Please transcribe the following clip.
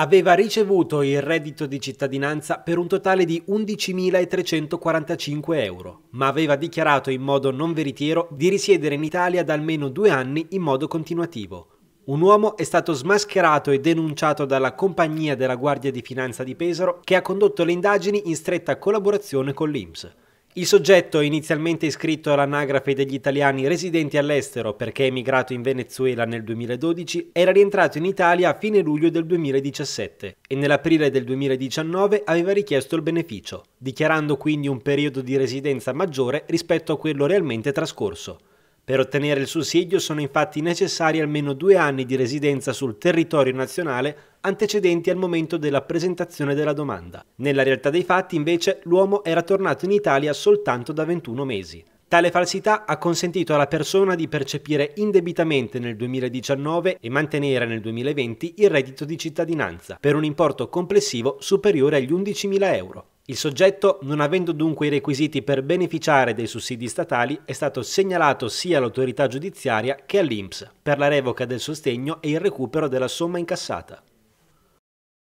aveva ricevuto il reddito di cittadinanza per un totale di 11.345 euro, ma aveva dichiarato in modo non veritiero di risiedere in Italia da almeno due anni in modo continuativo. Un uomo è stato smascherato e denunciato dalla compagnia della Guardia di Finanza di Pesaro che ha condotto le indagini in stretta collaborazione con l'IMS. Il soggetto inizialmente iscritto all'anagrafe degli italiani residenti all'estero perché emigrato in Venezuela nel 2012, era rientrato in Italia a fine luglio del 2017 e nell'aprile del 2019 aveva richiesto il beneficio, dichiarando quindi un periodo di residenza maggiore rispetto a quello realmente trascorso. Per ottenere il sussidio sono infatti necessari almeno due anni di residenza sul territorio nazionale antecedenti al momento della presentazione della domanda. Nella realtà dei fatti, invece, l'uomo era tornato in Italia soltanto da 21 mesi. Tale falsità ha consentito alla persona di percepire indebitamente nel 2019 e mantenere nel 2020 il reddito di cittadinanza, per un importo complessivo superiore agli 11.000 euro. Il soggetto, non avendo dunque i requisiti per beneficiare dei sussidi statali, è stato segnalato sia all'autorità giudiziaria che all'INPS per la revoca del sostegno e il recupero della somma incassata.